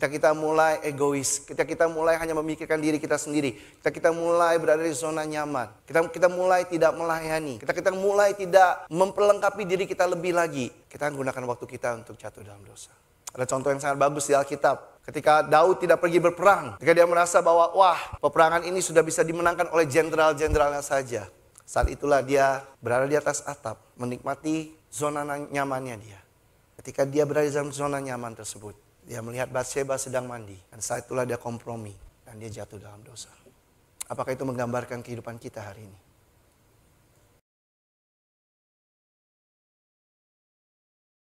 Ketika kita mulai egois, ketika kita mulai hanya memikirkan diri kita sendiri, ketika kita mulai berada di zona nyaman, kita kita mulai tidak melayani, kita kita mulai tidak memperlengkapi diri kita lebih lagi, kita gunakan waktu kita untuk jatuh dalam dosa. Ada contoh yang sangat bagus di Alkitab. Ketika Daud tidak pergi berperang, ketika dia merasa bahwa wah, peperangan ini sudah bisa dimenangkan oleh jenderal-jenderalnya saja. Saat itulah dia berada di atas atap, menikmati zona nyamannya dia. Ketika dia berada di zona nyaman tersebut, dia melihat Bathsheba sedang mandi. Dan saat itulah dia kompromi. Dan dia jatuh dalam dosa. Apakah itu menggambarkan kehidupan kita hari ini?